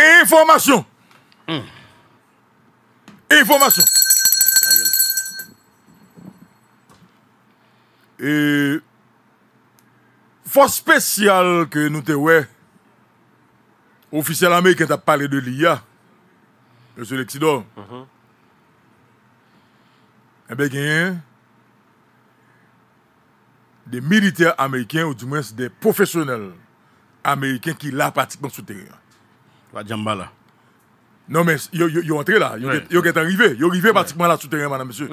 Enformasyon. Enformasyon. Hmm. E fò spèsyal ke nou te wè ofisyal amèyken ta pale de li ya M. Lek Sidon M. Lek Sidon M. Lek Sidon De militer amèyken ou di mwen se de profesyonel amèyken ki la patikman sote ya. Non, mais ils entrés là. Ils sont arrivés. Ils arrivé pratiquement là sous terrain, madame, monsieur.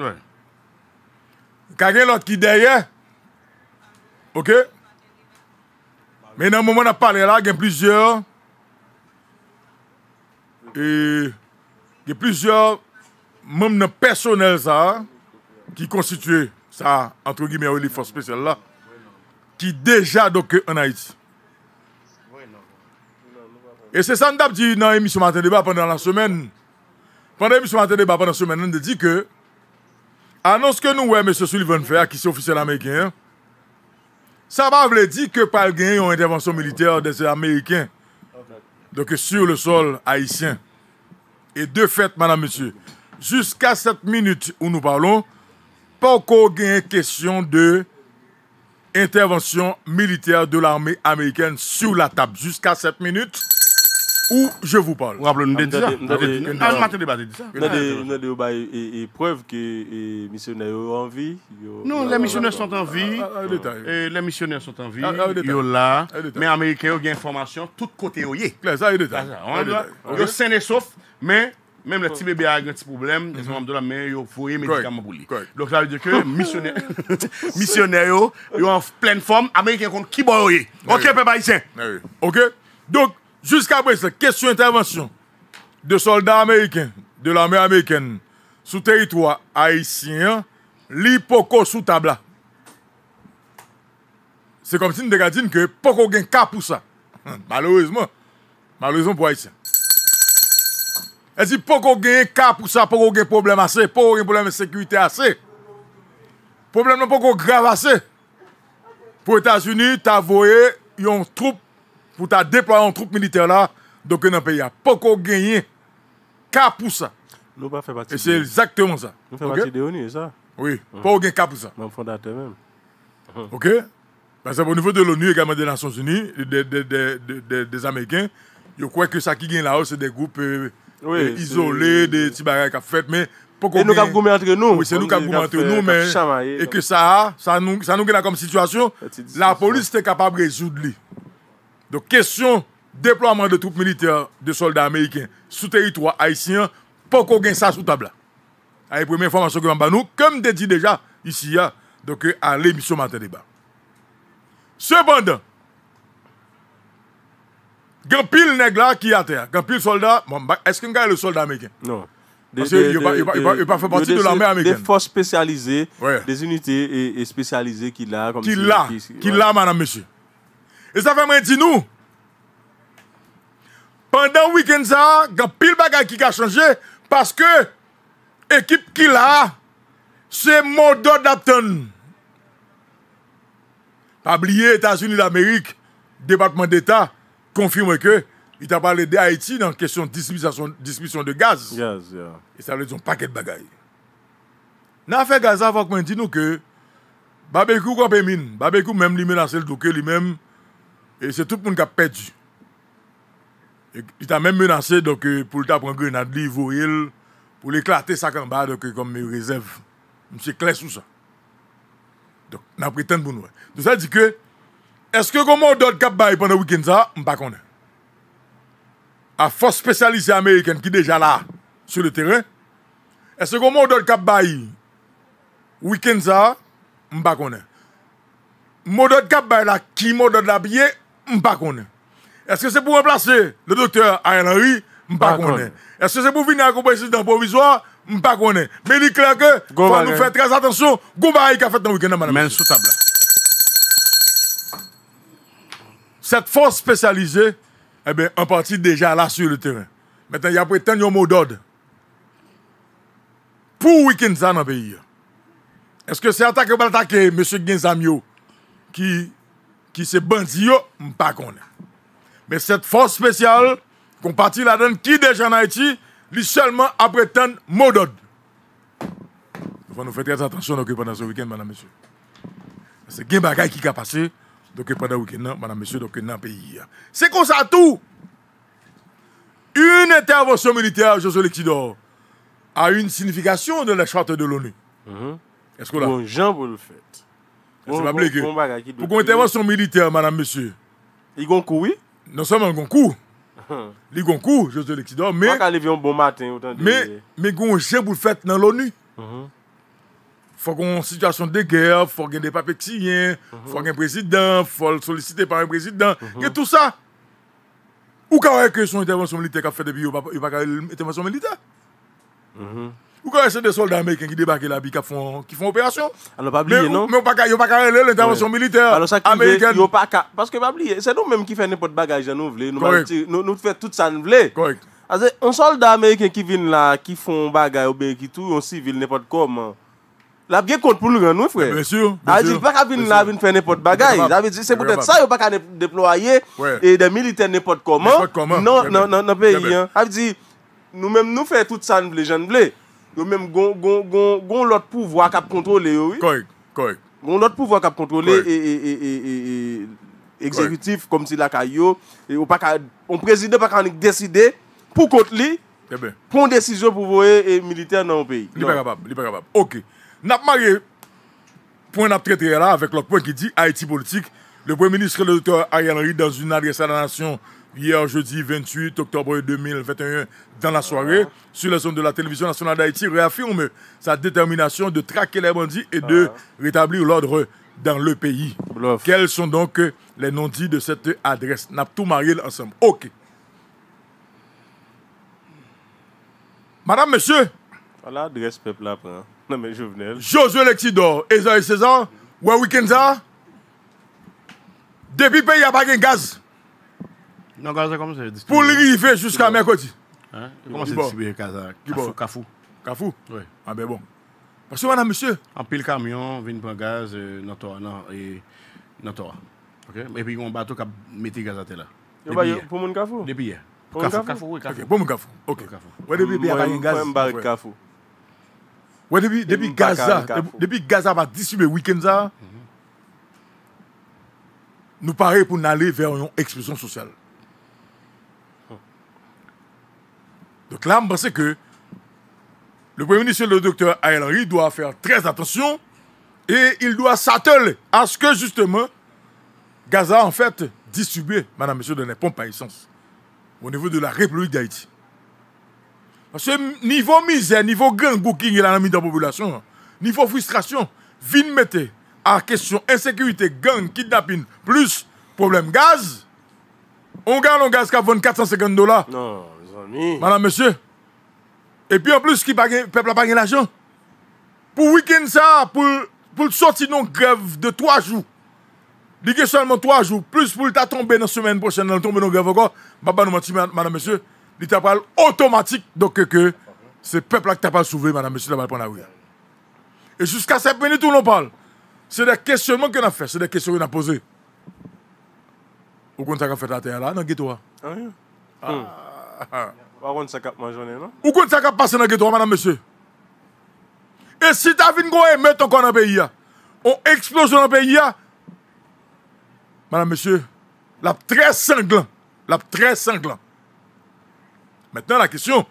y a l'autre qui derrière, ok? Mais dans le moment où on a parlé là, il y a plusieurs. Et il y a plusieurs membres personnel, ça, qui constituent ça, entre guillemets, les forces spéciales là, qui déjà donc en Haïti. Et c'est ça que dit dans l'émission Matin Débat pendant la semaine. Pendant l'émission Matin Débat pendant la semaine, on dit que annonce que nous, M. Sullivan Fer, qui est officiel américain, ça va vous dire que pas gagner une intervention militaire des Américains. Donc sur le sol haïtien. Et de fait, madame, monsieur, jusqu'à cette minute où nous parlons, pas encore gain question de intervention militaire de l'armée américaine sur la table. Jusqu'à cette minute. Ou, je vous parle. Ou rappele, nou den disa. A, nou maten debate disa. Nou de, nou de, ou ba, e preuve ki, e, missionary ou anvi, yo... Nou, le missionary son anvi, e, le missionary son anvi, yo la, men Amerike yo gen informasyon, tout kote yo ye. Kla, sa, yo deta. A, yo sen de sof, men, menm le tibe be a agen ti problem, de zon amdola, men yo foye medikam abou li. Kla, kla. Lo, la, yo deke, missionary, missionary yo, yo an plen form, Amerike yon kont kiboy yo ye. Ok, pe ba Jusqu'à présent, question intervention de soldats américains, de l'armée américaine, sous territoire haïtien, l'hypoco sous tabla. C'est comme si nous devions que poco gain cas pour ça. Malheureusement. Malheureusement pour Haïtien. Elle dit poco gain cas pour ça, poco gain problème assez, poco un problème de sécurité assez. Problème non pas grave assez. Pour les États-Unis, t'as voyé, une troupe pour ta déployer un troupes militaires là, donc dans le pays, hein. a pas qu'on gagné cas pour ça. Nous pas fait partie. Et c'est e. exactement ça. Nous faisons partie de l'ONU, e, ça. Oui, mm pas gagné cas pour ça. fondateur même. Mmh. OK Parce qu'au niveau de l'ONU e également des Nations Unies, des, des, des, des Américains, je crois que ça qui gagne là-haut, c'est des groupes euh, euh, isolés, des petits barrages qui fait, mais et nous avons goûté entre nous. Oui, c'est nous qui avons entre nous, mais. Et que ça, ça nous, ça nous comme situation, la police était capable de résoudre. Donc, question déploiement de troupes militaires de soldats américains sous territoire haïtien, pas qu'on gagne ça sous table. La première information que nous comme je dit déjà ici, donc euh, à l'émission Matin Débat. Cependant, Gan pil neg la ki ate a, gan pil Est-ce qu'il y a le soldat américain Non. Parce yon pas pas partie de l'armée américaine. Des forces spécialisées, spécialisées, des unités spécialisées qu'il la. Qui la, ki madame, monsieur. E sa fè mwen ti nou, pandan wikend sa, gan pil bagay ki ka chanje, paske ekip ki la, se mou do daten. Pa bliye Etats-Unis d'Amerik, Departement d'Etat, konfirmwe ke, ita pale de Haiti nan kesyon dispisyon de gaz, e sa le di son paket bagay. Nan fè gaz sa fòk mwen ti nou ke, babekou kwa pe min, babekou mèm li mè nan sel doke li mèm, E se tout pou moun ka pedi. E ta men menase, e, pou l'ta prangre nan Livoril, pou l'eklate sakran ba, doke kom mè rezèv, mse kles ou sa. Do sa di ke, eske kon moun dot kap bayi pwennè wikend sa, mpa konè. A fos spesyalize Ameriken ki deja la, sou le teren, eske kon moun dot kap bayi wikend sa, mpa konè. Moun dot kap bayi la, ki moun dot la biye, pas. Est-ce que c'est pour remplacer le docteur Ariel Henry? pas. Est-ce que c'est pour venir à le président provisoire? pas. Mais il est clair que, faut nous faire très attention. Goubaï qui a fait dans week-end, madame. sous Cette force spécialisée, eh bien, en partie déjà là sur le terrain. Maintenant, il y a prétendu un mot d'ordre. Pour week-end ça dans le pays. Est-ce que c'est attaqué ou pas attaqué, M. Genzamio, qui qui s'est bandit, je ne Mais cette force spéciale, qu'on partit la donne, qui déjà en Haïti, lui seulement après tant mots d'ordre. Nous faire très attention pendant ce week-end, madame, monsieur. C'est un bagage qui a passé donc, pendant ce week-end, madame, monsieur, dans pays. C'est comme ça tout. Une intervention militaire, José d'or, a une signification de la charte de l'ONU. Mm-hmm. Est-ce que vous le faites. Pou kon intervensyon militer, madame, monsye. I gon kou, oui? Non semen, i gon kou. Li gon kou, jose de l'eksidor, me... Maka li vi yon bon maten, outan diye. Me, me kon jen pou fèt nan l'ONU. Mm-hmm. Fò kon situasyon de ger, fò gen de pape ksiyen, fò gen prezident, fò solisite par en prezident, ge tout sa. Ou kawè ke son intervensyon militer ka fèt debi yon, yon baka yon intervensyon militer? Mm-hmm. Pourquoi c'est des soldats américains qui débarquent là bas qui font qui font opération Alors ah, pas oublier non. Mais on pas pas l'intervention militaire Alors ça américaine. est pas parce que pas oublier, c'est nous mêmes qui fait n'importe bagage nous voulons nous nous fait tout ça nous voulons. Correct. Un soldat américain qui vient là, qui font bagage ou bien qui tout un civil n'importe comment. La bien compte pour le hein, grand, nous, frère. Bien sûr. Bien ah, sûr pas venir là, venir faire n'importe bagaille. C'est peut-être ça, il pas qu'à déployer et des militaires n'importe comment. N'importe Non, non, non, non, pays. Il veut hein. nous-mêmes, nous faisons tout ça, nous voulons, yo même gon, gon, gon, gon pouvoir qui a kontrole oui correct correct Gon lot pouvoir qui a comme et et et exécutif comme si la caillou e on président pas ka anik deside pou kote pour eh pon ben. desisyon pou voye militer nan ou peyi. il pa capable Ok, n'a point nap traité là avec le point qui dit Haïti politique. le premier ministre le docteur Ariel Henry dans une adresse à la nation, hier jeudi 28 octobre 2021 dans la soirée sur la zone de la télévision nationale d'Haïti réaffirme sa détermination de traquer les bandits et de ah. rétablir l'ordre dans le pays. Quels sont donc les non-dits de cette adresse N'a tout marié ensemble. OK. Madame, monsieur. Voilà l'adresse peuple là Non mais je venais. Josué Lexidor, Esaïe César, ouais week-end Depuis pays, il n'y a pas gaz. Non, le Pour jusqu'à mercredi. Comment c'est distribué Kafou Cafou. Oui. Ah ben bon. Parce que monsieur. En pile camion, points de gaz, euh, notre, et Ok? Et puis, on bateau qui bah, le gaz Pour mon Depuis Pour Pour mon Ok. depuis, depuis, Gaza, depuis week mhm. nous paraît pour aller vers une explosion sociale. Donc là, je pense que le Premier ministre, le docteur Aël Henry, doit faire très attention et il doit s'atteler à ce que justement Gaza, en fait, distribué, madame, monsieur, de les pompes à essence au niveau de la République d'Haïti. Parce que niveau misère, niveau gang booking, il la mis de la population, hein. niveau frustration, vite mettez à question insécurité, gang, kidnapping, plus problème gaz, on gagne un gaz qu'à 450 dollars. Non. Madame, monsieur. Et puis en plus, qui le peuple n'a pas l'argent. Pour week-end ça, pour, pour sortir non grève de trois jours. Il y a seulement trois jours, plus pour le tomber dans la semaine prochaine, dans tomber dans grève encore, papa nous madame, monsieur, il t'a parlé automatique, donc que c'est le peuple qui t'a pas sauvé, madame, monsieur, t'a prendre la rue. Et jusqu'à cette minute où l'on parle, c'est des questionnements qu'on a fait, c'est des questions qu'on a posées. Où qu'on a fait la terre là, dans le ghetto. Ah, ah. Hmm qu'on cap les journée, non Ou quoi ça cap dans le ghetto, madame, monsieur Et si as vu une encore dans le pays, on explose dans le pays, madame, monsieur, la très sanglant. La très sanglant. Maintenant, la question,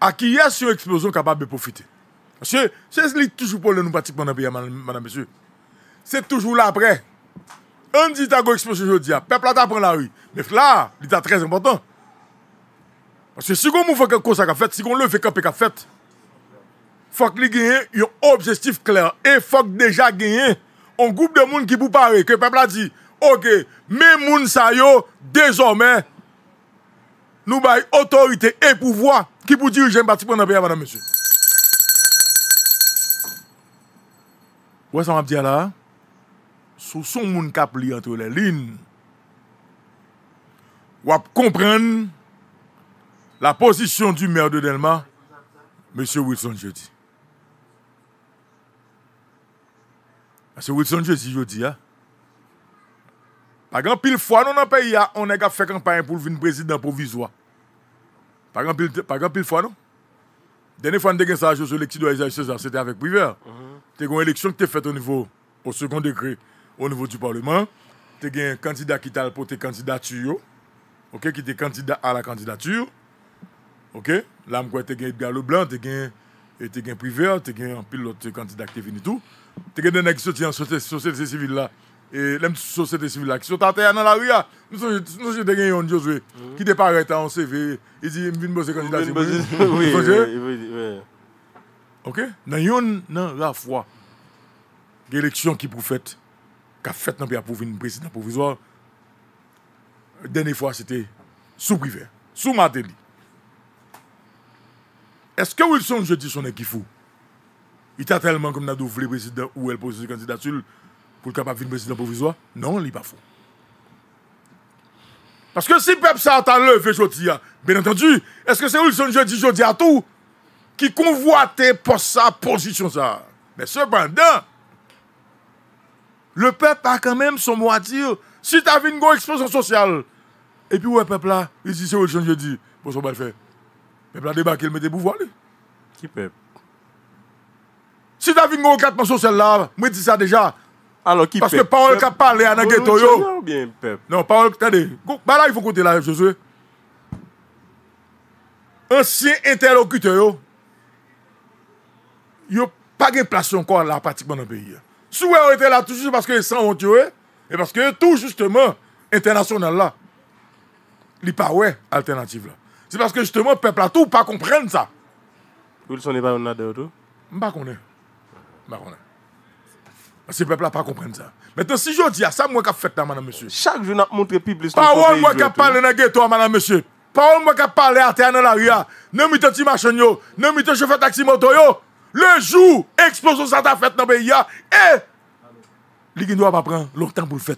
à qui est-ce une explosion capable de profiter Parce c'est toujours pour le nous pratiquement dans madame, monsieur. C'est toujours là après. On dit a go explosion aujourd'hui, peuple ta pris la rue. Mais là, il est très important. Se sigon mou fòk an kosak a fèt, sigon lò fèk apèk a fèt, fòk li genyen yon objestif kler, e fòk deja genyen, an goup de moun ki pou pare, ke pepla di, ok, me moun sayo, dezormè, nou bay otorite e pouvoi, ki pou dirijen bati pwè nan peyè vana mè sè. Wè san wap di ala, sou son moun kap li ato lè lin, wap komprenn, la position du maire de Delma, M. Wilson jeudi. M. Ah, Wilson jeudi, jeudi, hein? Pas grand pile fois, non, dans le pays, hein. on a fait campagne pour le président provisoire. Pas pile, par grand pile fois, non? Dernière fois, nous avons ça, sur l'élection de César, c'était avec Privert. Mhm. Tu as une élection qui est faite au niveau, au second degré, au niveau du Parlement. Tu as un candidat qui t'a apporté candidature, ok, qui était candidat à la candidature. Ok? Là, je crois que tu blanc, Edgar Leblanc, et as un privé, tu as un pilote candidat qui est venu tout. Tu as des gens qui en société civile là. Et la société civile là, qui sont à dans la rue, nous sommes des gens qui Josué, qui mhm. départent en CV, il dit, je viens bosser candidat. Oui, oui, Ok? Dans yon, dans la foi, l'élection qui pour faite, qui a fait dans pour venir président provisoire, dernière fois c'était sous privé, sous Matéli. Est-ce que Wilson, Jeudi dis son équipe fou Il t'a tellement comme d'ouvrir le président ou elle pose une candidature pour le capable de président provisoire Non, il n'est pas fou. Parce que si le peuple a levé Jeudi, hein, bien entendu, est-ce que c'est Wilson, Jeudi Jeudi à tout, qui convoitait pour sa position ça Mais cependant, le peuple a quand même son mot à dire. Si tu as une grosse explosion sociale, et puis ouais, peuple là, il dit, c'est Wilson, Jeudi pour son mal Pèp la debakil mède bou vo ali. Ki pèp. Si la vin nou katman sou sel la, mwen di sa deja, paske pa wèk a pale anan geto yo. Nan, pa wèk, tède, ba la yon foun kote la, je zwe. Ansyen interlocute yo, yo pa gen plas yon kwa la patikman an peyi. Sou wèk wèk te la toujou paske yon san yon tjowe, e paske yon toujou justement internasyonel la. Li pa wèk alternatif la. C'est parce que justement, le peuple a tout pas comprendre ça. Wilson n'est pas de tout Pas qu'on est. Pas qu'on est. Parce que peuple n'a pas comprendre ça. Maintenant, si je dis à ça, moi qui fait là, madame monsieur. Chaque jour, nous montre est. Parole, moi qui parle dans le ghetto, madame monsieur. Parole, moi qui parle à terre dans la rue. Ne mettez pas machin, ne mettez pas chauffeur taxi moto. Le jour, explosion ça t'a fait dans le pays. Et, les ne doit pas prendre longtemps pour le faire.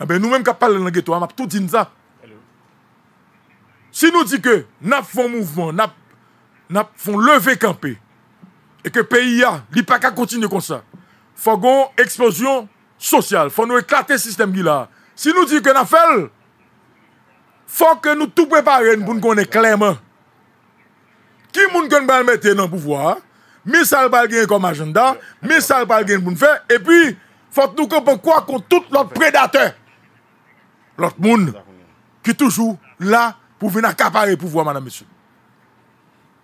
Ah ben, nous-mêmes qui parlons dans le ghetto, on a tout dit ça. Si nous disons que nous faisons mouvement, nous faisons lever campé, et que le pays n'a pas qu'à continuer comme ça, il faut une explosion sociale, il faut nous éclater le système là. Si nous disons que nous faisons, il faut que nous tout préparions pour nous connaître clairement. Qui nous mettre dans le pouvoir, mais ça va gagner comme agenda, mais ça va gagner pour nous faire, et puis, faut que nous comprenions quoi contre tout l'autre prédateurs, L'autre monde qui toujours là pour venir accaparer le pouvoir, madame, monsieur.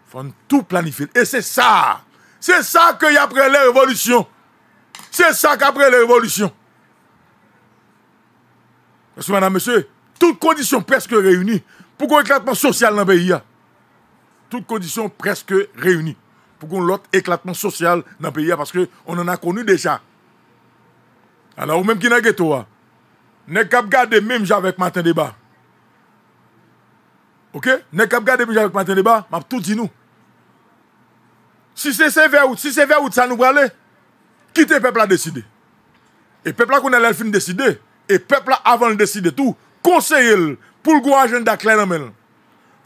Il faut tout planifier. Et c'est ça. C'est ça qu'il y a après la révolution. C'est ça qu'après la révolution. Parce que, madame, monsieur, toutes conditions presque réunies pour qu'on éclatement social dans le pays. Hein. Toutes conditions presque réunies pour qu'on l'autre éclatement social dans le pays. Hein, parce qu'on en a connu déjà. Alors, vous même qui n'a ghetto, hein, n'est qu'à garder même avec Martin Débat. OK Nek pas que bouge avec matin je m'a tout dire Si c'est vers août, si c'est vers août ça nous Qui Quitte le peuple à décider. Et le peuple à a connaît de décider et peuple à avant de décider tout, conseil pour le gouvernement agenda clair dans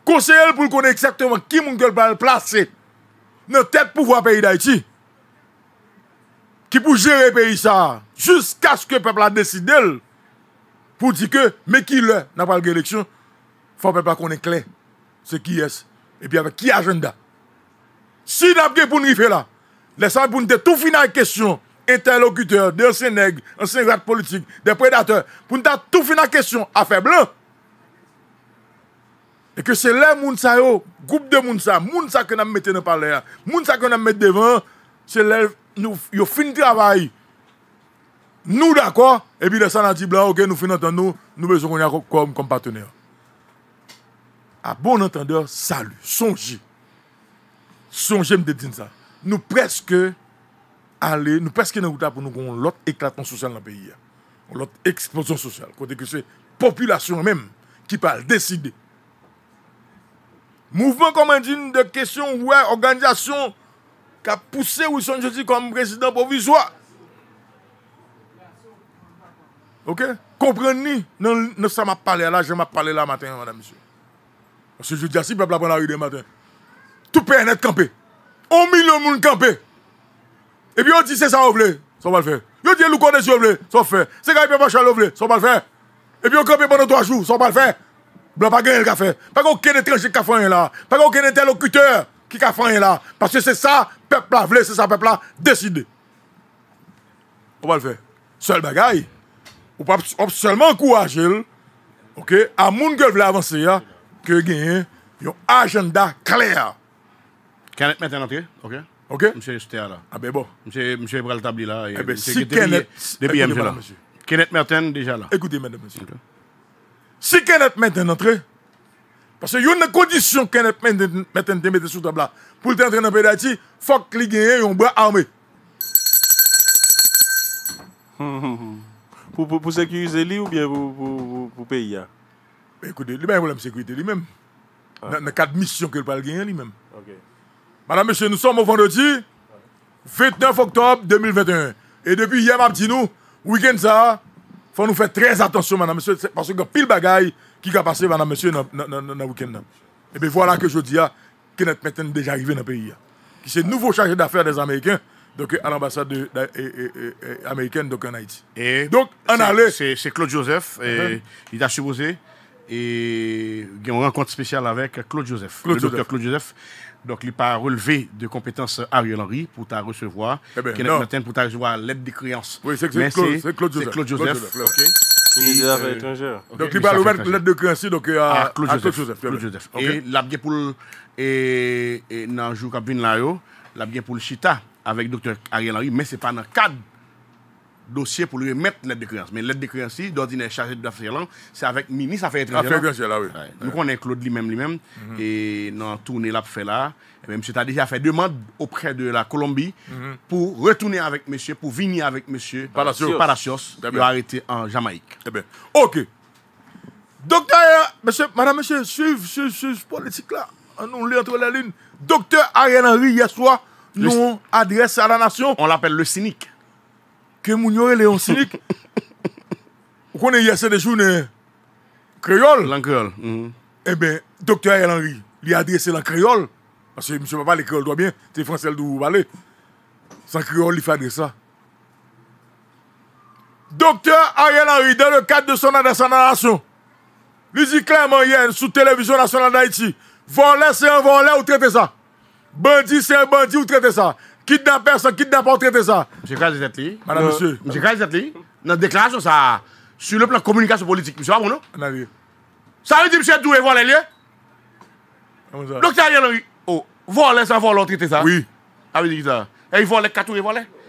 Conseillez-le pour connaître exactement qui mon gueule va placer dans tête pouvoir pays d'Haïti. Qui peut gérer le pays ça jusqu'à ce que le peuple a décidé pour dire que mais qui le n'a pas l'élection faut pas qu'on est clair. ce qui est Et puis avec qui agenda Si nous avons pour nous pour tout question. Interlocuteurs, des nègres, anciens rats politiques, des prédateurs, pour nous tout question. Affaire blanc. Et que c'est là, yo groupe de Mounsa, Mounsa que nous mettons dans le Mounsa que nous mettre devant, c'est là, nous, nous fin travail. Nous d'accord, et puis a dit, ok, nous nous, nous besoin comme partenaire à bon entendeur, salut. Songez. Songez, me dire ça. Nous presque aller, nous presque pour nous avoir l'autre éclatement social dans le pays. Hein. L'autre explosion sociale. Côté que c'est population même qui parle, décider. Mouvement, comme on dit, de question, ouais, organisation qui a poussé Wilson Joseph comme président provisoire. Ok? Comprenez, non, non ça m'a parlé là, je m'a parlé là matin, madame, monsieur. Parce je dis si peuple prend la rue demain matin, tout peut être campé. Un million de monde campé. Et puis on dit c'est ça, on veut, ça va le faire. On dit le connaissons, on veut, ça va le faire. C'est quand il peut pas on ça va le faire. Et puis on campé pendant trois jours, ça va le faire. Blanc pas gagner le café. Pas aucun étranger qui a fait là. Pas aucun interlocuteur qui a fait là. Parce que c'est ça, peuple a c'est ça, peuple là. décidé. On va le faire. Seul bagaille. Ou pas seulement encourager, ok, à mon que veut avancer, hein que gagne un agenda clair. Kenneth met un entrée, ok? Ok? Monsieur, c'était là. Ah ben bon. Monsieur, monsieur, il prend le là. Eh ben, si Kenneth. Depuis M. là. Kenneth Merten, déjà là. Écoutez, madame, monsieur. Si Kenneth met un entrée, parce qu'il y a une condition Kenneth met un entrée sous table là, pour être entré dans le pays il faut qu'il gagne un bras armé. pour, pour, pour sécuriser lui ou bien pour, pour payer? Écoutez, lui-même, a un problème de sécurité lui-même. Il n'y a mission qu'il parle gagner lui-même. Madame, monsieur, nous sommes au vendredi 29 octobre 2021. Et depuis hier, m'a dit nous, week-end ça, faut nous faire très attention, madame, monsieur, parce qu'il y a pile bagaille qui a passé, madame, monsieur, dans le week-end. Et bien voilà que je dis, Kenneth Metten est déjà arrivé dans le pays. Qui c'est nouveau chargé d'affaires des Américains donc à l'ambassade américaine donc en Haïti. Et donc en allée. C'est Claude Joseph, hein? il a supposé et une rencontre spéciale avec Claude Joseph, le docteur Claude Joseph. Donc, il pas relevé de compétences Ariel Henry pour ta recevoir, eh ben, pour ta recevoir l'aide des créances. Oui, c'est Claude, Joseph. Claude Claude Joseph. Euh, donc, il va ouvrir l'aide de créancier donc, euh, ah, Claude Joseph. Claude Joseph. Et pour pour Chita avec Dr. Ariel Henry, mais ce n'est pas dans cadre dossier pour lui remettre l'aide de créance. Mais l'aide de créance, d'ordinaire chargé de l'affaire, c'est avec le ministre fait Affaires étrangères. là, oui. Ouais. Nous connaissons Claude lui-même, lui-même, mhm. et dans tournée là, fait là, et monsieur a déjà fait demande auprès de la Colombie mhm. pour retourner avec monsieur, pour venir avec monsieur Palacios, Palacios il a arrêté en Jamaïque. Eh bien, ok. Docteur, monsieur, madame, monsieur, suivez, suivez, suivez, politique là, on lit entre la ligne Docteur Ariel Henry, hier soir, nous adresse à la nation. On l'appelle le cynique. Que moun est Léon yon Vous connaissez konen de journées hein? Créole? lan créole mm -hmm. Docteur eh docteur Ariel Henry a adressé lan créole. parce que monsieur papa le créole doit bien, te fransel dou parler. Sans créole, il fait ça. docteur Ariel Henry, dans le cadre de son adresse à la nation, lui dit clairement hier, sous télévision nationale d'Haïti, voler c'est un voler ou traitez ça. Bandit c'est un bandit ou traitez ça. Kidnappe personne, kidnappe pas traiter ça. Monsieur Kazetli. Madame, monsieur. Monsieur Kazetli. Dans la déclaration, ça. Sur le plan communication politique. Monsieur Abou, non Ça veut dire, monsieur Doué, voilà les lieux. Donc, oh, ça veut dire, oh, voler, ça vole, traiter ça. Oui. ça. Et il vole, les quatre, il vole.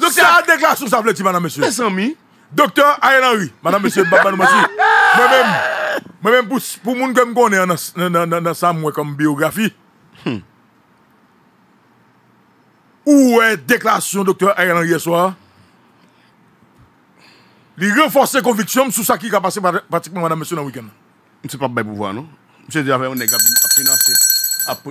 donc ça déclaration ça veut dire madame, monsieur. Mes amis. Docteur Ayan Henri madame, monsieur, papa, monsieur. Moi-même, moi-même, pour, pour moun comme qu'on est dans ça moi comme biographie. Hmm. Où est déclaration, docteur Ayan Henri ce soir? Il renforce ses convictions sur ce qui a passé pratiquement, madame, monsieur, dans le week-end. C'est pas bien pouvoir, non? Monsieur, déjà un nègre financer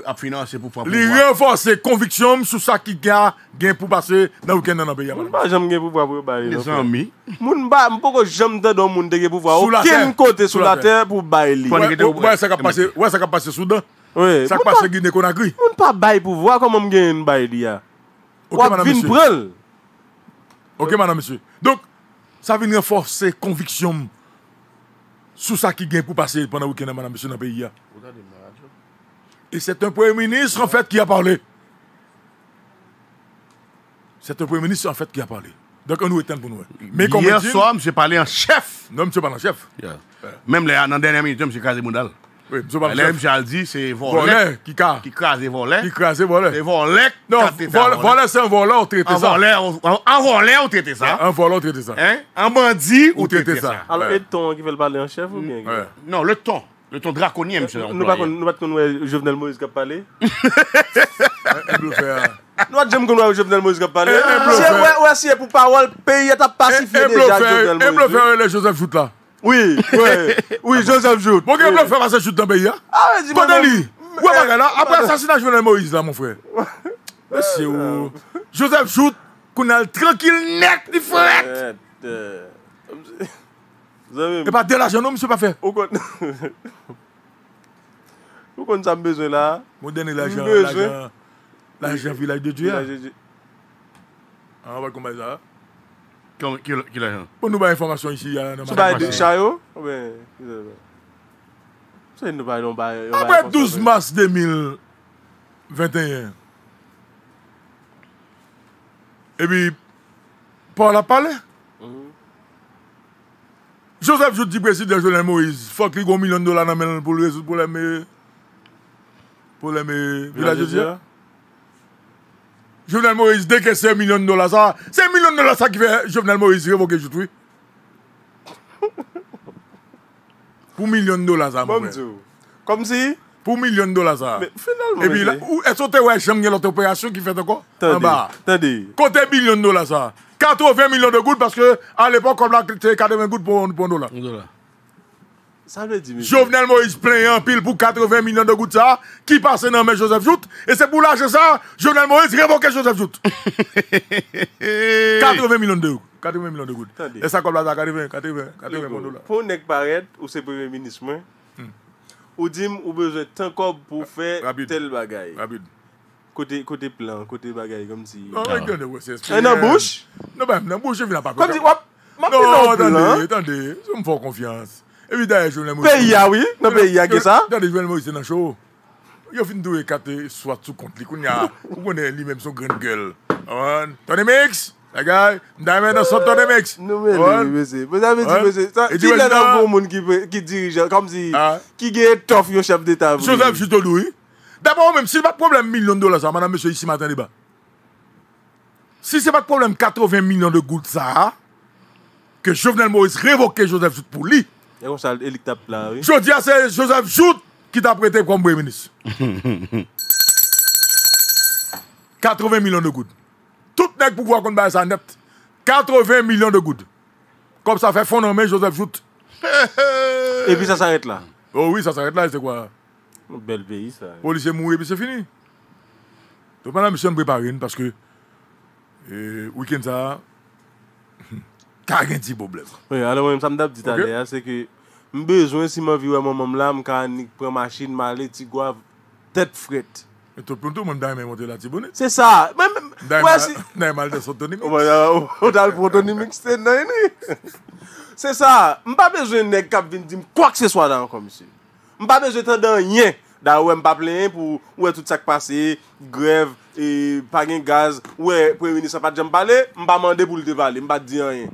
à financer pour pouvoir. Il renforcer conviction sur ça qui gagne pour passer dans le week-end dans le pays. Pas pouvoir pour bailler. Les amis. Moun ba m'poko jamais dans monde de pouvoir. Aucun côté sur la terre pour bailler. Oui, ça qui passer Oui, ça qui passé soudain Oui. Ça qui passé Guinée Conakry. On pas bailler pouvoir comment gagne bailler là. OK madame monsieur. OK madame monsieur. Donc ça vient renforcer conviction sur ça qui gagne pour passer pendant le week-end madame monsieur dans le pays. Et c'est un Premier ministre, en fait, qui a parlé. C'est un Premier ministre, en fait, qui a parlé. Donc, on nous éteint pour nous. Hein. Mais Hier soir, M. parlé en chef. Non, M. Parle en chef. Même les, dans la dernière minute, M. Kazimoudal. Oui, M. parlé M. dit, c'est volet. Qui casse. Qui casse et volet. Qui crase et voler C'est Non, volet, c'est un Voler on traite ça. En volet, on traite ça. En Voler on traite ça. Un bandit, on traite ça. Hein? Alors, est le ton qui veut parler en chef ou bien mm. Non, le ton. Le ton draconien, euh, monsieur. Nous ne pas Jovenel Moïse qui a parlé. Nous ne pas que Jovenel Moïse qui a parlé. C'est pour parole, pays est pacifié déjà. Joseph là. Oui, oui, Joseph Jout. Bon, le faire Jout dans le pays hein. Ah, Après l'assassinat de Jovenel Moïse, là, mon frère. Monsieur, Joseph Jout, qu'on a tranquille net, il E pa de l'ajan nou, M. Pafe? O kon? O kon sa mbezwen la? Mbezwen? Mwen dene l'ajan, l'ajan, l'ajan fi l'aj de di ya? L'aj de di. An, wakon bay zara? Ki l'ajan? Pon nou bay informasyon isi ya? Sou bay de di chay yo? O oh, ben, ki zè be? Se nou bay l'on bay, yo bay informasyon. Ape 12 mars 2021. E bi, Paul a pale? Ape 12 mars 2021. Chosef jouti preside Jovenel Moïse Fok li kon milyon dola nan menan pou lèmè Po lèmè Vilaje diya Jovenel Moïse deke se milyon dola sa Se milyon dola sa ki fè Jovenel Moïse revoke joutou Pou milyon dola sa mwen Kom bon si pour million de dollars ça. Mais finalement. Et puis là, est-ce que tu as jamais l'autre opération qui fait encore En bas. Attendez. Côté million de dollars ça. 80 millions de gouttes parce que à l'époque, comme là, 80 gouttes pour, un dollar. Ça veut dire. Jovenel Moïse plein un pile pour 80 millions de gouttes ça, qui passe dans mes Joseph Jout. Et c'est pour lâcher ça, Jovenel Moïse révoque Joseph Jout. 80 millions de gouttes. 80 millions de gouttes. Et ça, comme là, 80, millions de dollars. Pour ne pas être ou c'est premier ministre, hmm. Ou di m ou beze ten kob pou fe tel bagay. Rabid. Kote plan, kote bagay kom si... Oh e nan bouch? Non, nan ba m nan bouch, e vila pa. Kom si wap, mapi non, nan plan? Non, tande, tande, sou m fò konfians. E vi daye jounen mou. Pe ya wi, nan pe ya ge sa? Tande jounen mou, se nan chou. Yo fin do e kate, swa tsu kontli koun ya. Koun e li mem sou gren gèl. Tande miks? Agay, mda mè nan sotote mèk. Mè mè, mè mè mè mè mè. Ti lè nan pou bon moun ki dirije, kom si ah. ki geye tof yon chèpe d'Etat. Joseph Joutou, d'abou mèm, se pa probleme milyon dola sa, mè nan mè mè mè mè mè mè mè. Se se pa probleme 80 milyon de gout sa, ke Chouvenel Maurice revoke Joseph Joutou pou li. E kon sa elik ta plan. Chou di a se Joseph Joutou ki ta prete pou kon mbe menis. 80 milyon de gout. Toute nek pou kwa konde bay sa nept. Katreven milyon de goud. Kom sa fe fon anmen Joseph Jout. E pi sa saret la. Oh oui, sa saret la. E se kwa? Bel veyi sa. Oli se mou e pi se fini. To panan misyon mbre parin. Paske, weekend sa, karinti bo bled. Ouye, alo wèm sa mdap ditade ya. Se ki, mbejwen si m avi wè m wèm lèm ka anik prema chine malè ti gwav tet fret. E to prontou mwen da ime mwote la tibounen. Se sa. Da ime al des otonimik. O dal otonimik se nan ene. Se sa. Mba bejwen nek kap vin di mkwa kse swa dan komisyen. Mba bejwen ten dan yen. Da ouwe mba pleyen pou ouwe tout sak pase, grev, pagin gaz, ouwe pou e wini sapat jen bale, mba mande boul de vale, mba diyan yen.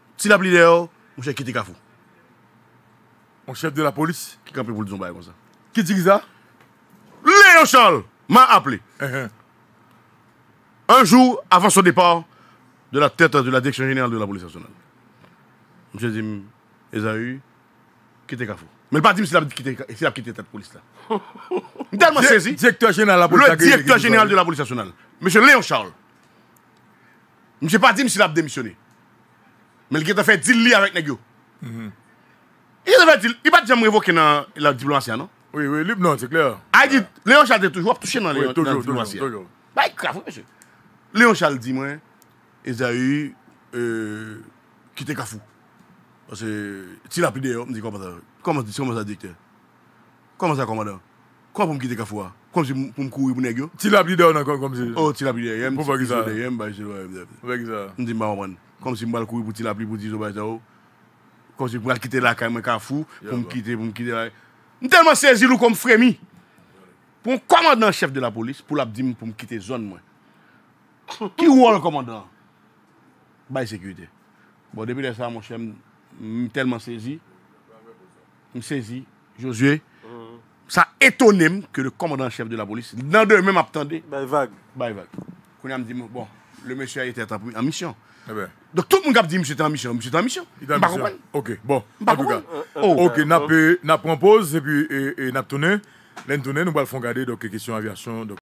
Si la dehors, mon chef Kafou. Mon chef de la police Qui campe pour le zombaye comme ça Qui dit ça Léon Charles m'a appelé. Uh-huh. Un jour avant son départ de la tête de la direction générale de la police nationale. Monsieur dit, Esaü, quitte Kafou. Mais il pas dit s'il a quitté la police là. Tellement saisi. Directeur général de la police. Le directeur général de la police nationale. Monsieur Léon Charles. Monsieur pas dit s'il a démissionné. Men li ke te fe dil li a vek negyo. I bat jem revoke nan la diplo ansiyan, non? Oui, oui, lip non, se ah, euh, kler. A di, Leon Charles de touche, wap touche nan la diplo ansiyan. Bay krafo, mese. Leon Charles di mwen, ezayi, kite kafou. Ose, ti lapi de, o, mdi koma sa. Koman sa dik te? Koman sa koma da? Koman pou mkite kafou a? Koman si pou mkoui pou negyo? Ti lapi de, o, nan kon kom se. O, ti lapi de, yem. Pou fagisa. Yem, bay shilwa. Fagisa. Mdi mba waman. Koun si mbal kouy pou ti la pli pou ti zobaj da ou. Koun si mbal kite la kany mwen ka fou pou mkite pou mkite la. Mwen telman sezi lou kon mfre mi. Pon komandan chef de la polis pou la bdim pou mkite zon mwen. Ki wou an lè komandan? Bay sekurite. Bon, depi de sa mwen chèm, mwen telman sezi. Mwen sezi, Josué. Sa etonem ke lè komandan chef de la polis nan de mwen mabtande. Bay vague. Bay vague. Koun ya mdim, bon, le mèche a yete atapou en misyon. Eh Dok tout moun kap di M. Tamichan, M. Tamichan, mba kompwen. Ok, bon. Mba kompwen. Ok, nap prempose, e nap tounen. Len tounen, nou bal fongade, doke kisyon avyasyon.